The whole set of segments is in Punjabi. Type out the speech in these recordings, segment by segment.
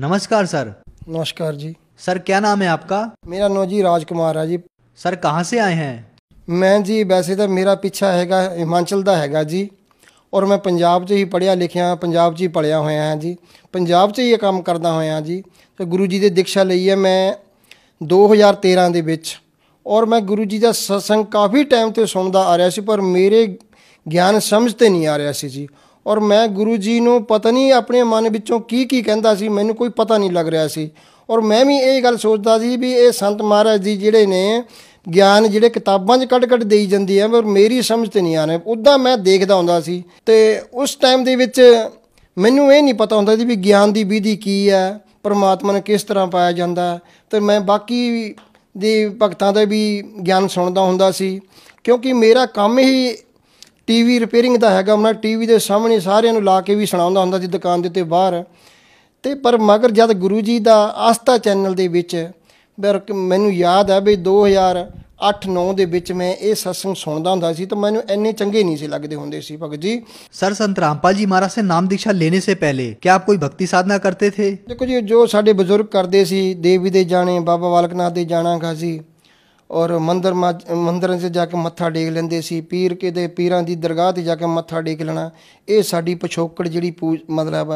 नमस्कार सर नमस्कार जी सर क्या नाम है आपका ਮੇਰਾ ਨਾਮ ਜੀ ਰਾਜਕੁਮਾਰ ਆ ਜੀ सर कहाँ से आए हैं ਮੈਂ ਜੀ ਵੈਸੇ ਤਾਂ ਮੇਰਾ ਪਿੱਛਾ ਹੈਗਾ ਹਿਮਾਚਲ ਦਾ ਹੈਗਾ ਜੀ ਔਰ ਮੈਂ ਪੰਜਾਬ 'ਚ ਹੀ ਪੜ੍ਹਿਆ ਲਿਖਿਆ ਪੰਜਾਬ 'ਚ ਹੀ ਪਲਿਆ ਹੋਇਆ ਹਾਂ ਜੀ ਪੰਜਾਬ 'ਚ ਹੀ ਇਹ ਕੰਮ ਕਰਦਾ ਹੋਇਆ ਹਾਂ ਜੀ ਤੇ ਗੁਰੂ ਜੀ ਦੀ ਦੀਕਸ਼ਾ ਲਈ ਹੈ ਮੈਂ 2013 ਦੇ ਵਿੱਚ ਔਰ ਮੈਂ ਗੁਰੂ ਜੀ ਦਾ ਸਤਸੰਗ ਕਾਫੀ ਟਾਈਮ ਤੋਂ ਸੁਣਦਾ ਆ ਰਿਹਾ ਸੀ ਪਰ ਮੇਰੇ ਗਿਆਨ ਸਮਝ ਤੇ ਨਹੀਂ ਆ ਰਿਹਾ ਸੀ ਜੀ ਔਰ ਮੈਂ ਗੁਰੂ ਜੀ ਨੂੰ ਪਤਾ ਨਹੀਂ ਆਪਣੇ ਮਨ ਵਿੱਚੋਂ ਕੀ ਕੀ ਕਹਿੰਦਾ ਸੀ ਮੈਨੂੰ ਕੋਈ ਪਤਾ ਨਹੀਂ ਲੱਗ ਰਿਹਾ ਸੀ ਔਰ ਮੈਂ ਵੀ ਇਹ ਗੱਲ ਸੋਚਦਾ ਸੀ ਵੀ ਇਹ ਸੰਤ ਮਹਾਰਾਜ ਜੀ ਜਿਹੜੇ ਨੇ ਗਿਆਨ ਜਿਹੜੇ ਕਿਤਾਬਾਂ 'ਚ ਕੱਢ-ਕੱਢ ਦੇਈ ਜਾਂਦੀ ਹੈ ਪਰ ਮੇਰੀ ਸਮਝ ਤੇ ਨਹੀਂ ਆ ਰਿਹਾ ਉਦਾਂ ਮੈਂ ਦੇਖਦਾ ਹੁੰਦਾ ਸੀ ਤੇ ਉਸ ਟਾਈਮ ਦੇ ਵਿੱਚ ਮੈਨੂੰ ਇਹ ਨਹੀਂ ਪਤਾ ਹੁੰਦਾ ਸੀ ਵੀ ਗਿਆਨ ਦੀ ਵਿਧੀ ਕੀ ਹੈ ਪਰਮਾਤਮਾ ਨੇ ਕਿਸ ਤਰ੍ਹਾਂ ਪਾਇਆ ਜਾਂਦਾ ਤੇ ਮੈਂ ਬਾਕੀ ਦੇ ਭਗਤਾਂ ਦਾ ਵੀ ਗਿਆਨ ਸੁਣਦਾ ਹੁੰਦਾ ਸੀ ਕਿਉਂਕਿ ਮੇਰਾ ਕੰਮ ਹੀ ਟੀਵੀ ਰਿਪੇਅਰਿੰਗ ਦਾ ਹੈਗਾ ਉਹਨਾਂ ਟੀਵੀ ਦੇ ਸਾਹਮਣੇ ਸਾਰਿਆਂ ਨੂੰ ਲਾ ਕੇ ਵੀ ਸੁਣਾਉਂਦਾ ਹੁੰਦਾ ਸੀ ਦੁਕਾਨ ਦੇ ਉੱਤੇ ਬਾਹਰ ਤੇ ਪਰ ਮਗਰ ਜਦ ਗੁਰੂ ਜੀ ਦਾ ਆਸਤਾ ਚੈਨਲ ਦੇ ਵਿੱਚ ਮੈਨੂੰ ਯਾਦ ਆ ਵੀ 2008-9 ਦੇ ਵਿੱਚ ਮੈਂ ਇਹ ਸਤਸੰਗ ਸੁਣਦਾ ਹੁੰਦਾ ਸੀ ਤਾਂ ਮੈਨੂੰ ਇੰਨੇ ਚੰਗੇ ਨਹੀਂ ਸੀ ਲੱਗਦੇ ਹੁੰਦੇ ਸੀ ਭਗਤ ਜੀ ਸਰ ਸੰਤ ਰਾਮਪਾਲ ਜੀ ਮਹਾਰਾਜ ਸੇ ਨਾਮ ਦੀਕਸ਼ਾ ਲੈਣੇ ਸੇ ਪਹਿਲੇ ਕੀ ਆਪ ਕੋਈ ਭਗਤੀ ਸਾਧਨਾ ਕਰਤੇ ਥੇ ਦੇਖੋ ਜੀ ਜੋ ਸਾਡੇ ਬਜ਼ੁਰਗ ਕਰਦੇ ਸੀ ਦੇਵੀ ਦੇ ਜਾਣੇ ਬਾਬਾ ਵਾਲਕਨਾਥ ਦੇ ਜਾਣਾ ਖਾਸੀ ਔਰ ਮੰਦਰ ਮੰਦਰਾਂ 'ਚ ਜਾ ਕੇ ਮੱਥਾ ਟੇਕ ਲੈਂਦੇ ਸੀ ਪੀਰ ਕੇ ਦੇ ਪੀਰਾਂ ਦੀ ਦਰਗਾਹ ਤੇ ਜਾ ਕੇ ਮੱਥਾ ਟੇਕ ਲੈਣਾ ਇਹ ਸਾਡੀ ਪਛੋਕੜ ਜਿਹੜੀ ਮਤਲਬ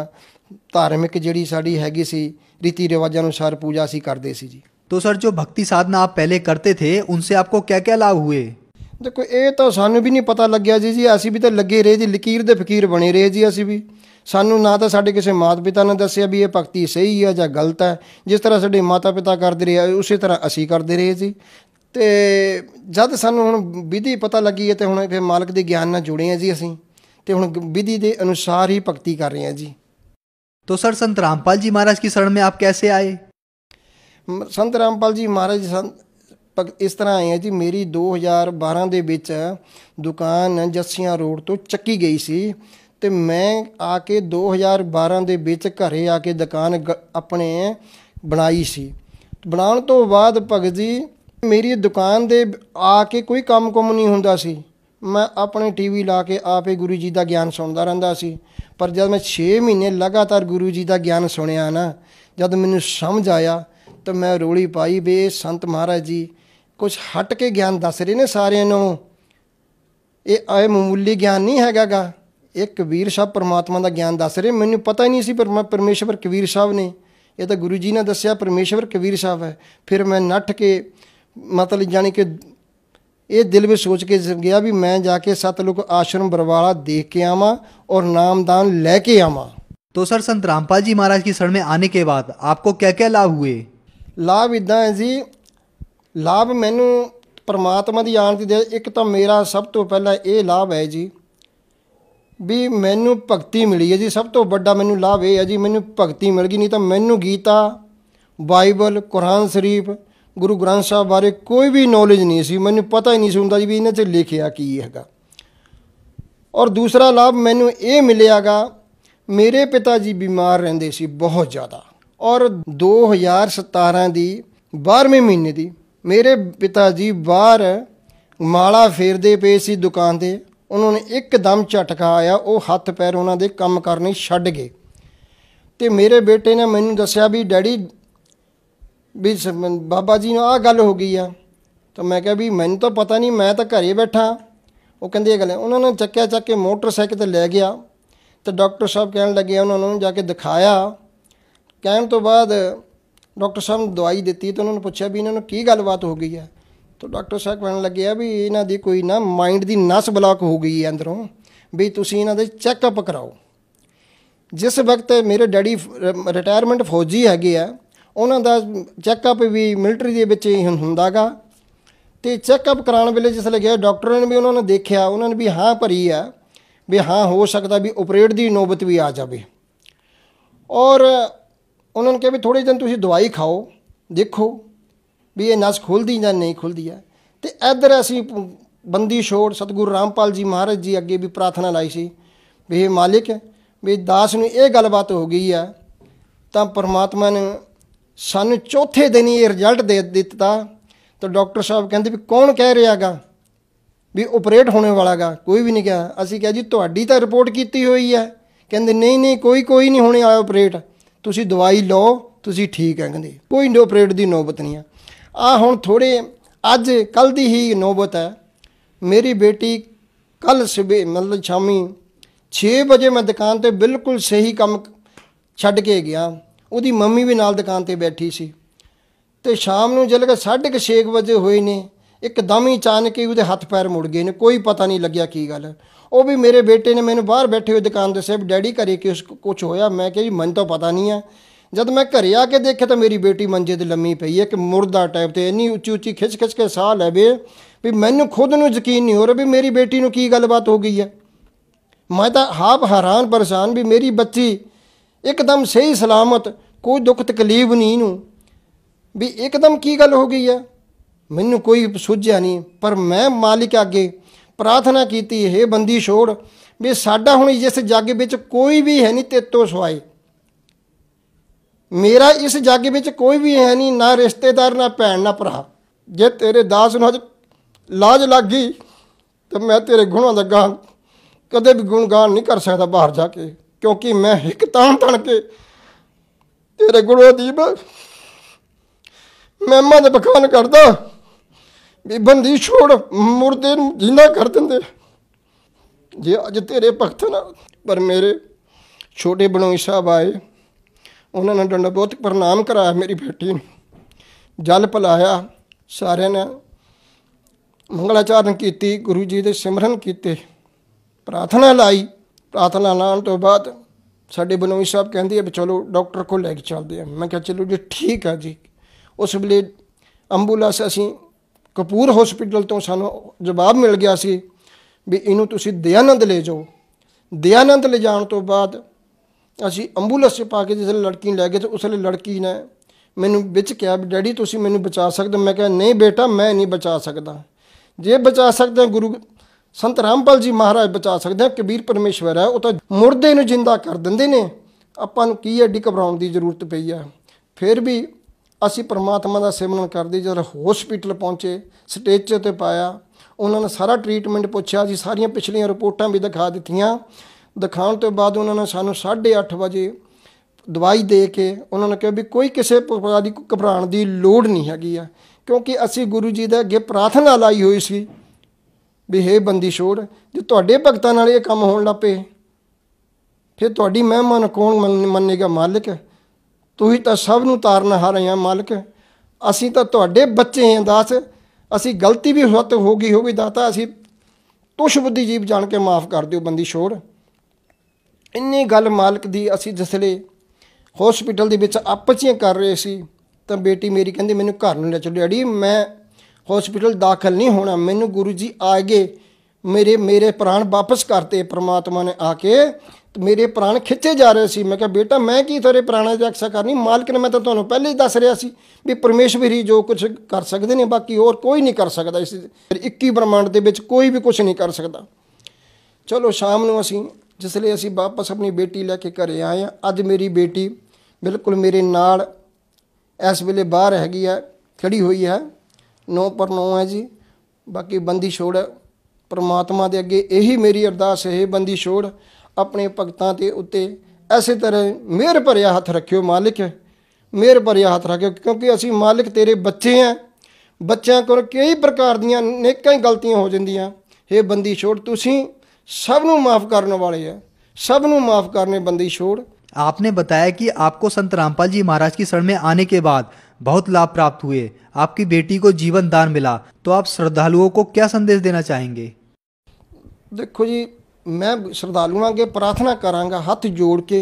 ਧਾਰਮਿਕ ਜਿਹੜੀ ਸਾਡੀ ਹੈਗੀ ਸੀ ਰੀਤੀ ਰਿਵਾਜਾਂ ਅਨੁਸਾਰ ਪੂਜਾ ਸੀ ਕਰਦੇ ਸੀ ਜੀ ਤੋ ਸਰ ਜੋ ਭਗਤੀ ਸਾਧਨਾ ਆਪ ਪਹਿਲੇ ਕਰਤੇ ਥੇ ਉਨਸੇ ਆਪਕੋ ਕਿਆ ਕਿਆ ਲਾਭ ਹੋਏ ਦੇਖੋ ਇਹ ਤਾਂ ਸਾਨੂੰ ਵੀ ਨਹੀਂ ਪਤਾ ਲੱਗਿਆ ਜੀ ਜੀ ਅਸੀਂ ਵੀ ਤਾਂ ਲੱਗੇ ਰਹੇ ਜੀ ਲਕੀਰ ਦੇ ਫਕੀਰ ਬਣੇ ਰਹੇ ਜੀ ਅਸੀਂ ਵੀ ਸਾਨੂੰ ਨਾ ਤਾਂ ਸਾਡੇ ਕਿਸੇ ਮਾਤਾ-ਪਿਤਾ ਨੇ ਦੱਸਿਆ ਵੀ ਇਹ ਭਗਤੀ ਸਹੀ ਹੈ ਜਾਂ ਗਲਤ ਹੈ ਜਿਸ ਤਰ੍ਹਾਂ ਸਾਡੇ ਮਾਤਾ-ਪਿਤਾ ਕਰਦੇ ਰਹੇ ਉਸੇ ਤਰ੍ਹਾਂ ਅਸੀਂ ਕਰਦੇ ਰਹੇ ਜੀ ਤੇ ਜਦ ਸਾਨੂੰ ਹੁਣ ਵਿਧੀ ਪਤਾ ਲੱਗੀ ਹੈ ਤੇ ਹੁਣ ਫਿਰ ਮਾਲਕ ਦੇ ਗਿਆਨ ਨਾਲ ਜੁੜੇ ਆ ਜੀ ਅਸੀਂ ਤੇ ਹੁਣ ਵਿਧੀ ਦੇ ਅਨੁਸਾਰ ਹੀ ਭਗਤੀ ਕਰ ਰਹੇ ਆ ਜੀ ਤੋ ਸਰ ਸੰਤ ਰਾਮਪਾਲ ਜੀ ਮਹਾਰਾਜ ਕੀ ਸ਼ਰਣ ਮੈਂ ਆਪ ਕੈਸੇ ਆਏ ਸੰਤ ਰਾਮਪਾਲ ਜੀ ਮਹਾਰਾਜ ਇਸ ਤਰ੍ਹਾਂ ਆਏ ਆ ਜੀ ਮੇਰੀ 2012 ਦੇ ਵਿੱਚ ਦੁਕਾਨ ਜੱਸੀਆਂ ਰੋਡ ਤੋਂ ਚੱਕੀ ਗਈ ਸੀ ਤੇ ਮੈਂ ਆ ਕੇ 2012 ਦੇ ਵਿੱਚ ਘਰੇ ਆ ਕੇ ਦੁਕਾਨ ਆਪਣੇ ਬਣਾਈ ਸੀ ਬਣਾਉਣ ਤੋਂ ਬਾਅਦ ਭਗਤ ਜੀ ਮੇਰੀ ਦੁਕਾਨ ਦੇ ਆ ਕੇ ਕੋਈ ਕੰਮ ਕੁਮ ਨਹੀਂ ਹੁੰਦਾ ਸੀ ਮੈਂ ਆਪਣੇ ਟੀਵੀ ਲਾ ਕੇ ਆਪੇ ਗੁਰੂ ਜੀ ਦਾ ਗਿਆਨ ਸੁਣਦਾ ਰਹਿੰਦਾ ਸੀ ਪਰ ਜਦ ਮੈਂ 6 ਮਹੀਨੇ ਲਗਾਤਾਰ ਗੁਰੂ ਜੀ ਦਾ ਗਿਆਨ ਸੁਣਿਆ ਨਾ ਜਦ ਮੈਨੂੰ ਸਮਝ ਆਇਆ ਤਾਂ ਮੈਂ ਰੋਲੀ ਪਾਈ ਬੇ ਸੰਤ ਮਹਾਰਾਜ ਜੀ ਕੁਝ ਹਟ ਕੇ ਗਿਆਨ ਦੱਸ ਰਹੇ ਨੇ ਸਾਰਿਆਂ ਨੂੰ ਇਹ ਆਏ ਮਾਮੂਲੀ ਗਿਆਨ ਨਹੀਂ ਹੈਗਾਗਾ ਇਹ ਕਬੀਰ ਸਾਹਿਬ ਪਰਮਾਤਮਾ ਦਾ ਗਿਆਨ ਦੱਸ ਰਹੇ ਮੈਨੂੰ ਪਤਾ ਹੀ ਨਹੀਂ ਸੀ ਪਰ ਪਰਮੇਸ਼ਵਰ ਕਬੀਰ ਸਾਹਿਬ ਨੇ ਇਹ ਤਾਂ ਗੁਰੂ ਜੀ ਨੇ ਦੱਸਿਆ ਪਰਮੇਸ਼ਵਰ ਕਬੀਰ ਸਾਹਿਬ ਹੈ ਫਿਰ ਮੈਂ ਨੱਠ ਕੇ ਮਤਲਬ ਜਾਨੀ ਕਿ ਇਹ ਦਿਲ ਵਿੱਚ ਸੋਚ ਕੇ ਗਿਆ ਵੀ ਮੈਂ ਜਾ ਕੇ ਸਤਲੁਕ ਆਸ਼ਰਮ ਬਰਵਾਲਾ ਦੇਖ ਕੇ ਆਵਾਂ ਔਰ ਨਾਮਦਾਨ ਲੈ ਕੇ ਆਵਾਂ ਤੋ ਸਰ ਸੰਤ ਰਾਮਪਾਲ ਜੀ ਮਹਾਰਾਜ ਕੀ शरण ਮੇ ਆਨੇ ਕੇ ਬਾਅਦ ਆਪਕੋ ਕਿਆ ਕਿਆ ਲਾਭ ਹੋਏ ਲਾਭ ਇਦਾਂ ਹੈ ਜੀ ਲਾਭ ਮੈਨੂੰ ਪਰਮਾਤਮਾ ਦੀ ਆਣ ਦੀ ਦੇ ਇੱਕ ਤਾਂ ਮੇਰਾ ਸਭ ਤੋਂ ਪਹਿਲਾ ਇਹ ਲਾਭ ਹੈ ਜੀ ਵੀ ਮੈਨੂੰ ਭਗਤੀ ਮਿਲੀ ਹੈ ਜੀ ਸਭ ਤੋਂ ਵੱਡਾ ਮੈਨੂੰ ਲਾਭ ਇਹ ਹੈ ਜੀ ਮੈਨੂੰ ਭਗਤੀ ਮਿਲ ਗਈ ਨਹੀਂ ਤਾਂ ਮੈਨੂੰ ਗੀਤਾ ਬਾਈਬਲ ਕੁਰਾਨ ਸ਼ਰੀਫ ਗੁਰੂ ਗ੍ਰੰਥ ਸਾਹਿਬ ਬਾਰੇ ਕੋਈ ਵੀ ਨੌਲੇਜ ਨਹੀਂ ਸੀ ਮੈਨੂੰ ਪਤਾ ਹੀ ਨਹੀਂ ਸੀ ਹੁੰਦਾ ਜੀ ਵੀ ਇਹਨਾਂ 'ਚ ਲਿਖਿਆ ਕੀ ਹੈਗਾ ਔਰ ਦੂਸਰਾ ਲਾਭ ਮੈਨੂੰ ਇਹ ਮਿਲਿਆਗਾ ਮੇਰੇ ਪਿਤਾ ਜੀ ਬਿਮਾਰ ਰਹਿੰਦੇ ਸੀ ਬਹੁਤ ਜ਼ਿਆਦਾ ਔਰ 2017 ਦੀ 12ਵੇਂ ਮਹੀਨੇ ਦੀ ਮੇਰੇ ਪਿਤਾ ਜੀ ਬਾਹਰ ਮਾਲਾ ਫੇਰਦੇ ਪਏ ਸੀ ਦੁਕਾਨ ਤੇ ਉਹਨਾਂ ਨੇ ਇੱਕਦਮ ਝਟਕਾ ਆਇਆ ਉਹ ਹੱਥ ਪੈਰ ਉਹਨਾਂ ਦੇ ਕੰਮ ਕਰਨੇ ਛੱਡ ਗਏ ਤੇ ਮੇਰੇ ਬੇਟੇ ਨੇ ਮੈਨੂੰ ਦੱਸਿਆ ਵੀ ਡੈਡੀ ਵੀ ਬਾਬਾ ਜੀ ਨੂੰ ਆ ਗੱਲ ਹੋ ਗਈ ਆ ਤਾਂ ਮੈਂ ਕਿਹਾ ਵੀ ਮੈਨੂੰ ਤਾਂ ਪਤਾ ਨਹੀਂ ਮੈਂ ਤਾਂ ਘਰੇ ਬੈਠਾ ਉਹ ਕਹਿੰਦੇ ਇਹ ਗੱਲ ਉਹਨਾਂ ਨੇ ਚੱਕਿਆ ਚੱਕ ਕੇ ਮੋਟਰਸਾਈਕਲ ਤੇ ਲੈ ਗਿਆ ਤੇ ਡਾਕਟਰ ਸਾਹਿਬ ਕਹਿਣ ਲੱਗੇ ਉਹਨਾਂ ਨੂੰ ਜਾ ਕੇ ਦਿਖਾਇਆ ਕਹਿਣ ਤੋਂ ਬਾਅਦ ਡਾਕਟਰ ਸਾਹਿਬ ਨੇ ਦਵਾਈ ਦਿੱਤੀ ਤਾਂ ਉਹਨਾਂ ਨੂੰ ਪੁੱਛਿਆ ਵੀ ਇਹਨਾਂ ਨੂੰ ਕੀ ਗੱਲਬਾਤ ਹੋ ਗਈ ਆ ਤਾਂ ਡਾਕਟਰ ਸਾਹਿਬ ਕਹਿਣ ਲੱਗੇ ਆ ਵੀ ਇਹਨਾਂ ਦੀ ਕੋਈ ਨਾ ਮਾਈਂਡ ਦੀ ਨਸ ਬਲਾਕ ਹੋ ਗਈ ਹੈ ਅੰਦਰੋਂ ਵੀ ਤੁਸੀਂ ਇਹਨਾਂ ਦੇ ਚੈੱਕਅਪ ਕਰਾਓ ਜਿਸ ਵਕਤ ਮੇਰੇ ਡੈਡੀ ਰਿਟਾਇਰਮੈਂਟ ਫੌਜੀ ਹੈਗੇ ਆ ਉਹਨਾਂ ਦਾ ਚੈੱਕਅਪ ਵੀ ਮਿਲਟਰੀ ਦੇ ਵਿੱਚ ਹੀ ਹੁੰਦਾਗਾ ਤੇ ਚੈੱਕਅਪ ਕਰਾਉਣ ਵੇਲੇ ਜਿਸ ਲਈ ਗਿਆ ਡਾਕਟਰਾਂ ਨੇ ਵੀ ਉਹਨਾਂ ਨੇ ਦੇਖਿਆ ਉਹਨਾਂ ਨੇ ਵੀ ਹਾਂ ਭਰੀ ਆ ਵੀ ਹਾਂ ਹੋ ਸਕਦਾ ਵੀ ਆਪਰੇਟ ਦੀ ਨੌਬਤ ਵੀ ਆ ਜਾਵੇ ਔਰ ਉਹਨਾਂ ਨੇ ਕਿਹਾ ਵੀ ਥੋੜੇ ਦਿਨ ਤੁਸੀਂ ਦਵਾਈ ਖਾਓ ਦੇਖੋ ਵੀ ਇਹ ਨਸ ਖੁੱਲਦੀ ਜਾਂ ਨਹੀਂ ਖੁੱਲਦੀ ਆ ਤੇ ਇਧਰ ਅਸੀਂ ਬੰਦੀ ਛੋੜ ਸਤਗੁਰੂ ਰਾਮਪਾਲ ਜੀ ਮਹਾਰਾਜ ਜੀ ਅੱਗੇ ਵੀ ਪ੍ਰਾਰਥਨਾ ਲਾਈ ਸੀ ਵੀ ਇਹ ਮਾਲਿਕ ਵੀ ਦਾਸ ਨੂੰ ਇਹ ਗੱਲਬਾਤ ਹੋ ਗਈ ਆ ਤਾਂ ਪਰਮਾਤਮਾ ਨੇ ਸਾਨੂੰ ਚੌਥੇ ਦਿਨ ਹੀ ਰਿਜ਼ਲਟ ਦੇ ਦਿੱਤਾ ਤਾਂ ਡਾਕਟਰ ਸਾਹਿਬ ਕਹਿੰਦੇ ਵੀ ਕੌਣ ਕਹਿ ਰਿਹਾਗਾ ਵੀ ਆਪਰੇਟ ਹੋਣੇ ਵਾਲਾਗਾ ਕੋਈ ਵੀ ਨਹੀਂ ਕਿਹਾ ਅਸੀਂ ਕਿਹਾ ਜੀ ਤੁਹਾਡੀ ਤਾਂ ਰਿਪੋਰਟ ਕੀਤੀ ਹੋਈ ਹੈ ਕਹਿੰਦੇ ਨਹੀਂ ਨਹੀਂ ਕੋਈ ਕੋਈ ਨਹੀਂ ਹੋਣੇ ਆਇਆ ਆਪਰੇਟ ਤੁਸੀਂ ਦਵਾਈ ਲਓ ਤੁਸੀਂ ਠੀਕ ਹੈ ਕਹਿੰਦੇ ਕੋਈ ਨੋ ਆਪਰੇਟ ਦੀ ਨੌਬਤ ਨਹੀਂ ਆ ਆ ਹੁਣ ਥੋੜੇ ਅੱਜ ਕੱਲ ਦੀ ਹੀ ਨੌਬਤ ਹੈ ਮੇਰੀ ਬੇਟੀ ਕੱਲ ਸਵੇ ਮਤਲਬ ਸ਼ਾਮੀ 6 ਵਜੇ ਮੈਂ ਦੁਕਾਨ ਤੇ ਬਿਲਕੁਲ ਸਹੀ ਕੰਮ ਛੱਡ ਕੇ ਗਿਆ ਉਹਦੀ ਮੰਮੀ ਵੀ ਨਾਲ ਦੁਕਾਨ ਤੇ ਬੈਠੀ ਸੀ ਤੇ ਸ਼ਾਮ ਨੂੰ ਜਦ ਕਿ 6:30 ਵਜੇ ਹੋਏ ਨੇ ਇੱਕਦਮ ਹੀ ਅਚਾਨਕ ਹੀ ਉਹਦੇ ਹੱਥ ਪੈਰ ਮੁੜ ਗਏ ਨੇ ਕੋਈ ਪਤਾ ਨਹੀਂ ਲੱਗਿਆ ਕੀ ਗੱਲ ਉਹ ਵੀ ਮੇਰੇ ਬੇਟੇ ਨੇ ਮੈਨੂੰ ਬਾਹਰ ਬੈਠੇ ਹੋਏ ਦੁਕਾਨ ਦੇ ਸਿਰ ਡੈਡੀ ਘਰੇ ਕਿ ਉਸ ਕੁਝ ਹੋਇਆ ਮੈਂ ਕਿਹਾ ਜੀ ਮੈਨੂੰ ਤਾਂ ਪਤਾ ਨਹੀਂ ਆ ਜਦ ਮੈਂ ਘਰੇ ਆ ਕੇ ਦੇਖਿਆ ਤਾਂ ਮੇਰੀ ਬੇਟੀ ਮੰਜੇ ਤੇ ਲੰਮੀ ਪਈ ਹੈ ਕਿ ਮੁਰਦਾ ਟਾਈਪ ਤੇ ਇੰਨੀ ਉੱਚੀ ਉੱਚੀ ਖਿੱਚ ਖਿੱਚ ਕੇ ਸਾਹ ਲੈ ਵੇ ਵੀ ਮੈਨੂੰ ਖੁਦ ਨੂੰ ਯਕੀਨ ਨਹੀਂ ਹੋ ਰਿਹਾ ਵੀ ਮੇਰੀ ਬੇਟੀ ਨੂੰ ਕੀ ਗੱਲਬਾਤ ਹੋ ਗਈ ਹੈ ਮੈਂ ਤਾਂ ਹਾਬ ਹੈਰਾਨ ਪਰੇਸ਼ਾਨ ਵੀ ਮੇਰੀ ਬੱਚੀ ਇੱਕਦਮ ਸਹੀ ਸਲਾਮਤ ਕੋਈ ਦੁੱਖ ਤਕਲੀਫ ਨਹੀਂ ਨੂੰ ਵੀ ਇੱਕਦਮ ਕੀ ਗੱਲ ਹੋ ਗਈ ਆ ਮੈਨੂੰ ਕੋਈ ਸੁਝਿਆ ਨਹੀਂ ਪਰ ਮੈਂ ਮਾਲਿਕ ਅੱਗੇ ਪ੍ਰਾਰਥਨਾ ਕੀਤੀ ਹੈ ਬੰਦੀ ਛੋੜ ਵੀ ਸਾਡਾ ਹੁਣ ਇਸ ਜੱਗ ਵਿੱਚ ਕੋਈ ਵੀ ਹੈ ਨਹੀਂ ਤੇਤੋ ਸਵਾਏ ਮੇਰਾ ਇਸ ਜੱਗ ਵਿੱਚ ਕੋਈ ਵੀ ਹੈ ਨਹੀਂ ਨਾ ਰਿਸ਼ਤੇਦਾਰ ਨਾ ਭੈਣ ਨਾ ਭਰਾ ਜੇ ਤੇਰੇ ਦਾਸ ਨੂੰ ਅੱਜ ਲਾਜ ਲੱਗ ਗਈ ਤਾਂ ਮੈਂ ਤੇਰੇ ਗੁਣਾਂ ਦਾ ਕਦੇ ਵੀ ਗੁਣਗਾਨ ਨਹੀਂ ਕਰ ਸਕਦਾ ਬਾਹਰ ਜਾ ਕੇ ਕਿਉਂਕਿ ਮੈਂ ਇੱਕ ਤਾਂ ਤਣ ਕੇ ਤੇਰੇ ਗੁਰੂ ਦੀਪ ਮਹਿਮਾ ਦੇ ਬਖਾਨ ਕਰਦਾ ਵੀ ਬੰਦੀ ਛੋੜ ਮੁਰਦੇ ਨੂੰ ਜਿੰਦਾ ਕਰ ਦਿੰਦੇ ਜੇ ਅੱਜ ਤੇਰੇ ਭਗਤ ਨਾ ਪਰ ਮੇਰੇ ਛੋਟੇ ਬਣੋਈ ਸਾਹਿਬ ਆਏ ਉਹਨਾਂ ਨੇ ਡੰਡਾ ਬਹੁਤ ਪ੍ਰਣਾਮ ਕਰਾਇਆ ਮੇਰੀ ਬੇਟੀ ਨੂੰ ਜਲ ਪਲਾਇਆ ਸਾਰਿਆਂ ਨੇ ਮੰਗਲਾਚਾਰਨ ਕੀਤੀ ਗੁਰੂ ਜੀ ਦੇ ਸਿਮਰਨ ਕੀਤੇ ਪ੍ਰਾਰਥਨਾ ਲਾਈ ਪ੍ਰਾਰਥਨਾ ਨਾਲ ਤੋਂ ਬਾਅਦ ਸਾਡੇ ਬਨੋਈ ਸਾਹਿਬ ਕਹਿੰਦੇ ਆ ਵੀ ਚਲੋ ਡਾਕਟਰ ਕੋਲ ਲੈ ਕੇ ਚੱਲਦੇ ਆ ਮੈਂ ਕਿਹਾ ਚਲੋ ਜੀ ਠੀਕ ਆ ਜੀ ਉਸ ਵੇਲੇ ਐਂਬੂਲੈਂਸ ਅਸੀਂ ਕਪੂਰ ਹਸਪੀਟਲ ਤੋਂ ਸਾਨੂੰ ਜਵਾਬ ਮਿਲ ਗਿਆ ਸੀ ਵੀ ਇਹਨੂੰ ਤੁਸੀਂ ਦਿਆਨੰਦ ਲੈ ਜਾਓ ਦਿਆਨੰਦ ਲੈ ਜਾਣ ਤੋਂ ਬਾਅਦ ਅਸੀਂ ਐਂਬੂਲੈਂਸ 'ਚ ਪਾ ਕੇ ਜਿਸ ਲੜਕੀ ਲੈ ਗਏ ਤੇ ਉਸ ਵੇਲੇ ਲੜਕੀ ਨੇ ਮੈਨੂੰ ਵਿੱਚ ਕਿਹਾ ਵੀ ਡੈਡੀ ਤੁਸੀਂ ਮੈਨੂੰ ਬਚਾ ਸਕਦੇ ਮੈਂ ਕਿਹਾ ਨਹੀਂ ਬੇਟਾ ਮੈਂ ਨਹੀਂ ਬਚਾ ਸਕਦਾ ਜੇ ਬਚਾ ਸਕਦਾ ਗੁਰੂ ਸੰਤ ਰਾਮਪਾਲ ਜੀ ਮਹਾਰਾਜ ਬਚਾ ਸਕਦੇ ਆ ਕਬੀਰ ਪਰਮੇਸ਼ਵਰ ਹੈ ਉਹ ਤਾਂ ਮੁਰਦੇ ਨੂੰ ਜਿੰਦਾ ਕਰ ਦਿੰਦੇ ਨੇ ਆਪਾਂ ਨੂੰ ਕੀ ਐਡੀ ਘਬਰਾਉਣ ਦੀ ਜ਼ਰੂਰਤ ਪਈ ਆ ਫਿਰ ਵੀ ਅਸੀਂ ਪਰਮਾਤਮਾ ਦਾ ਸਿਮਰਨ ਕਰਦੇ ਜਦੋਂ ਹਸਪੀਟਲ ਪਹੁੰਚੇ ਸਟੇਜ ਤੇ ਪਾਇਆ ਉਹਨਾਂ ਨੇ ਸਾਰਾ ਟ੍ਰੀਟਮੈਂਟ ਪੁੱਛਿਆ ਜੀ ਸਾਰੀਆਂ ਪਿਛਲੀਆਂ ਰਿਪੋਰਟਾਂ ਵੀ ਦਿਖਾ ਦਿੱਤੀਆਂ ਦਿਖਾਉਣ ਤੋਂ ਬਾਅਦ ਉਹਨਾਂ ਨੇ ਸਾਨੂੰ 8:30 ਵਜੇ ਦਵਾਈ ਦੇ ਕੇ ਉਹਨਾਂ ਨੇ ਕਿਹਾ ਵੀ ਕੋਈ ਕਿਸੇ ਪ੍ਰਕਾਰ ਦੀ ਘਬਰਾਉਣ ਦੀ ਲੋੜ ਨਹੀਂ ਹੈਗੀ ਆ ਕਿਉਂਕਿ ਅਸੀਂ ਗੁਰੂ ਜੀ ਦੇ ਅੱਗੇ ਪ੍ਰਾਰਥਨਾ ਲਾਈ ਹੋਈ ਸੀ ਵੀ ਹੇ ਬੰਦੀ ਛੋੜ ਜੇ ਤੁਹਾਡੇ ਭਗਤਾਂ ਨਾਲ ਇਹ ਕੰਮ ਹੋਣ ਲੱਪੇ ਫਿਰ ਤੁਹਾਡੀ ਮਹਿਮਾ ਕੌਣ ਮੰਨੇਗਾ ਮਾਲਕ ਤੁਸੀਂ ਤਾਂ ਸਭ ਨੂੰ ਤਾਰਨ ਹਾਰੇ ਆ ਮਾਲਕ ਅਸੀਂ ਤਾਂ ਤੁਹਾਡੇ ਬੱਚੇ ਹਾਂ ਦਾਸ ਅਸੀਂ ਗਲਤੀ ਵੀ ਹੁਤ ਹੋ ਗਈ ਹੋਵੇ ਦਾਤਾ ਅਸੀਂ ਤੁਸ਼ ਬੁੱਧੀ ਜੀਵ ਜਾਣ ਕੇ ਮਾਫ ਕਰ ਦਿਓ ਬੰਦੀ ਛੋੜ ਇੰਨੀ ਗੱਲ ਮਾਲਕ ਦੀ ਅਸੀਂ ਜਿਸਲੇ ਹਸਪੀਟਲ ਦੇ ਵਿੱਚ ਆਪਸ ਵਿੱਚ ਕਰ ਰਹੇ ਸੀ ਤਾਂ ਬੇਟੀ ਮੇਰੀ ਕਹਿੰਦੀ ਮੈਨੂੰ ਘਰ ਨੂੰ ਲੈ ਚੱਲੋ ਅੜੀ ਮੈਂ ਹਸਪੀਟਲ ਦਾਖਲ ਨਹੀਂ ਹੋਣਾ ਮੈਨੂੰ ਗੁਰੂ ਜੀ ਆ ਗਏ ਮੇਰੇ ਮੇਰੇ ਪ੍ਰਾਣ ਵਾਪਸ ਕਰਤੇ ਪ੍ਰਮਾਤਮਾ ਨੇ ਆ ਕੇ ਮੇਰੇ ਪ੍ਰਾਣ ਖਿੱਚੇ ਜਾ ਰਹੇ ਸੀ ਮੈਂ ਕਿਹਾ ਬੇਟਾ ਮੈਂ ਕੀ ਤੇਰੇ ਪ੍ਰਾਣਾਂ ਦੀ ਰੱਖਿਆ ਕਰਨੀ ਮਾਲਕ ਨੇ ਮੈਂ ਤਾਂ ਤੁਹਾਨੂੰ ਪਹਿਲੇ ਹੀ ਦੱਸ ਰਿਹਾ ਸੀ ਵੀ ਪਰਮੇਸ਼ਵਰ ਹੀ ਜੋ ਕੁਝ ਕਰ ਸਕਦੇ ਨੇ ਬਾਕੀ ਹੋਰ ਕੋਈ ਨਹੀਂ ਕਰ ਸਕਦਾ ਇਸ 21 ਬ੍ਰਹਮੰਡ ਦੇ ਵਿੱਚ ਕੋਈ ਵੀ ਕੁਝ ਨਹੀਂ ਕਰ ਸਕਦਾ ਚਲੋ ਸ਼ਾਮ ਨੂੰ ਅਸੀਂ ਜਿਸ ਲਈ ਅਸੀਂ ਵਾਪਸ ਆਪਣੀ ਬੇਟੀ ਲੈ ਕੇ ਘਰੇ ਆਏ ਆ ਅੱਜ ਮੇਰੀ ਬੇਟੀ ਬਿਲਕੁਲ ਮੇਰੇ ਨਾਲ ਇਸ ਵੇਲੇ ਬਾਹਰ ਹੈਗੀ ਆ ਖੜੀ ਹੋਈ ਹੈ ਨੋ ਪਰ ਨੋ ਹੈ ਜੀ ਬਾਕੀ ਬੰਦੀ ਛੋੜ ਪਰਮਾਤਮਾ ਦੇ ਅੱਗੇ ਇਹੀ ਮੇਰੀ ਅਰਦਾਸ ਹੈ ਬੰਦੀ ਛੋੜ ਆਪਣੇ ਭਗਤਾਂ ਤੇ ਉੱਤੇ ਐਸੇ ਤਰ੍ਹਾਂ ਮਿਹਰ ਭਰਿਆ ਹੱਥ ਰੱਖਿਓ ਮਾਲਿਕ ਮਿਹਰ ਭਰਿਆ ਹੱਥ ਰੱਖਿਓ ਕਿਉਂਕਿ ਅਸੀਂ ਮਾਲਿਕ ਤੇਰੇ ਬੱਚੇ ਆ ਬੱਚਿਆਂ ਕੋਲ ਕਈ ਪ੍ਰਕਾਰ ਦੀਆਂ ਨੇਕਾਂ ਹੀ ਗਲਤੀਆਂ ਹੋ ਜਾਂਦੀਆਂ ਇਹ ਬੰਦੀ ਛੋੜ ਤੁਸੀਂ ਸਭ ਨੂੰ ਮਾਫ ਕਰਨ ਵਾਲੇ ਆ ਸਭ ਨੂੰ ਮਾਫ ਕਰਨੇ ਬੰਦੀ ਛੋੜ ਆਪਨੇ ਬਤਾਇਆ ਕਿ ਆਪਕੋ ਸੰਤ ਰਾਮਪਾਲ ਜੀ ਮਹਾਰਾਜ ਕੀ ਸ਼ਰਣ ਮੇ ਆਨੇ ਕੇ बाद बहुत लाभ प्राप्त हुए आपकी बेटी को जीवन दान मिला तो आप श्रद्धालुओं को क्या संदेश देना चाहेंगे देखो जी मैं श्रद्धालुओं के प्रार्थना करांगा हाथ जोड़ के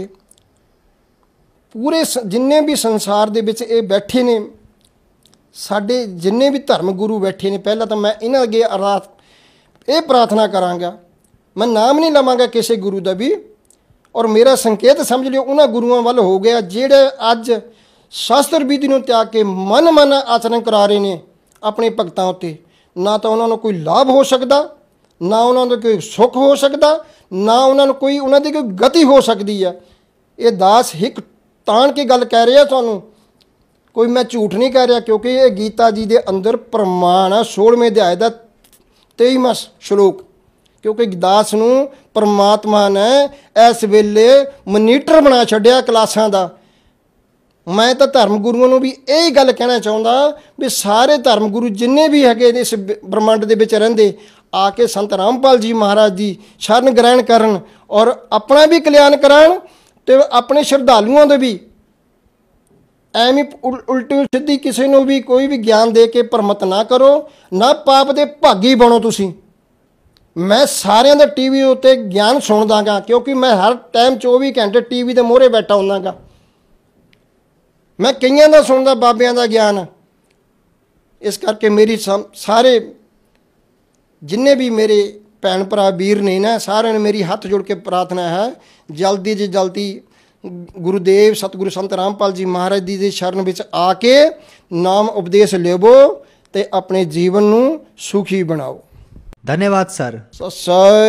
पूरे जिन्हें भी संसार दे बैठे ने साडे जिन्हें भी धर्म गुरु बैठे ने पहला तो मैं इन्हों अरात यह प्रार्थना करांगा मैं नाम नहीं लवागा किसी गुरु का भी और मेरा संकेत समझ लियो उन्होंने गुरुओं वाल हो गया जेड़े अज ਸ਼ਾਸਤਰ ਵਿਧੀ ਨੂੰ ਤਿਆਗ ਕੇ ਮਨ ਮਨ ਆਚਰਣ ਕਰਾ ਰਹੇ ਨੇ ਆਪਣੇ ਭਗਤਾਂ ਉੱਤੇ ਨਾ ਤਾਂ ਉਹਨਾਂ ਨੂੰ ਕੋਈ ਲਾਭ ਹੋ ਸਕਦਾ ਨਾ ਉਹਨਾਂ ਦਾ ਕੋਈ ਸੁੱਖ ਹੋ ਸਕਦਾ ਨਾ ਉਹਨਾਂ ਨੂੰ ਕੋਈ ਉਹਨਾਂ ਦੀ ਕੋਈ ਗਤੀ ਹੋ ਸਕਦੀ ਆ ਇਹ ਦਾਸ ਇੱਕ ਤਾਣ ਕੇ ਗੱਲ ਕਹਿ ਰਿਹਾ ਤੁਹਾਨੂੰ ਕੋਈ ਮੈਂ ਝੂਠ ਨਹੀਂ ਕਹਿ ਰਿਹਾ ਕਿਉਂਕਿ ਇਹ ਗੀਤਾ ਜੀ ਦੇ ਅੰਦਰ ਪ੍ਰਮਾਣ ਆ 16ਵੇਂ ਅਧਿਆਇ ਦਾ 23ਵਾਂ ਸ਼ਲੋਕ ਕਿਉਂਕਿ ਦਾਸ ਨੂੰ ਪਰਮਾਤਮਾ ਨੇ ਇਸ ਵੇਲੇ ਮਨੀਟਰ ਬਣਾ ਛੱਡਿਆ ਕਲਾਸਾਂ ਦਾ ਮੈਂ ਤਾਂ ਧਰਮ ਗੁਰੂਆਂ ਨੂੰ ਵੀ ਇਹ ਗੱਲ ਕਹਿਣਾ ਚਾਹੁੰਦਾ ਵੀ ਸਾਰੇ ਧਰਮ ਗੁਰੂ ਜਿੰਨੇ ਵੀ ਹੈਗੇ ਇਸ ਬ੍ਰਹਮੰਡ ਦੇ ਵਿੱਚ ਰਹਿੰਦੇ ਆ ਕੇ ਸੰਤ ਰਾਮਪਾਲ ਜੀ ਮਹਾਰਾਜ ਦੀ ਸ਼ਰਨ ਗ੍ਰਹਿਣ ਕਰਨ ਔਰ ਆਪਣਾ ਵੀ ਕਲਿਆਣ ਕਰਾਣ ਤੇ ਆਪਣੇ ਸ਼ਰਧਾਲੂਆਂ ਦੇ ਵੀ ਐਵੇਂ ਉਲਟੀ ਸਿੱਧੀ ਕਿਸੇ ਨੂੰ ਵੀ ਕੋਈ ਵੀ ਗਿਆਨ ਦੇ ਕੇ ਪਰਮਤ ਨਾ ਕਰੋ ਨਾ ਪਾਪ ਦੇ ਭਾਗੀ ਬਣੋ ਤੁਸੀਂ ਮੈਂ ਸਾਰਿਆਂ ਦਾ ਟੀਵੀ ਉੱਤੇ ਗਿਆਨ ਸੁਣਦਾਗਾ ਕਿਉਂਕਿ ਮੈਂ ਹਰ ਟਾਈਮ 24 ਘੰਟੇ ਟੀਵੀ ਦੇ ਮੋਹਰੇ ਬੈਠਾ ਹੁੰਦਾਗਾ ਮੈਂ ਕਈਆਂ ਦਾ ਸੁਣਦਾ ਬਾਬਿਆਂ ਦਾ ਗਿਆਨ ਇਸ ਕਰਕੇ ਮੇਰੀ ਸਾਰੇ ਜਿੰਨੇ ਵੀ ਮੇਰੇ ਭੈਣ ਭਰਾ ਵੀਰ ਨੇ ਨਾ ਸਾਰਿਆਂ ਨੇ ਮੇਰੀ ਹੱਥ ਜੋੜ ਕੇ ਪ੍ਰਾਰਥਨਾ ਹੈ ਜਲਦੀ ਜੀ ਜਲਦੀ ਗੁਰੂਦੇਵ ਸਤਿਗੁਰੂ ਸੰਤ ਰਾਮਪਾਲ ਜੀ ਮਹਾਰਾਜ ਦੀ ਦੇ ਸ਼ਰਨ ਵਿੱਚ ਆ ਕੇ ਨਾਮ ਉਪਦੇਸ਼ ਲਵੋ ਤੇ ਆਪਣੇ ਜੀਵਨ ਨੂੰ ਸੁਖੀ ਬਣਾਓ ਧੰਨਵਾਦ ਸਰ ਸਸਾਈ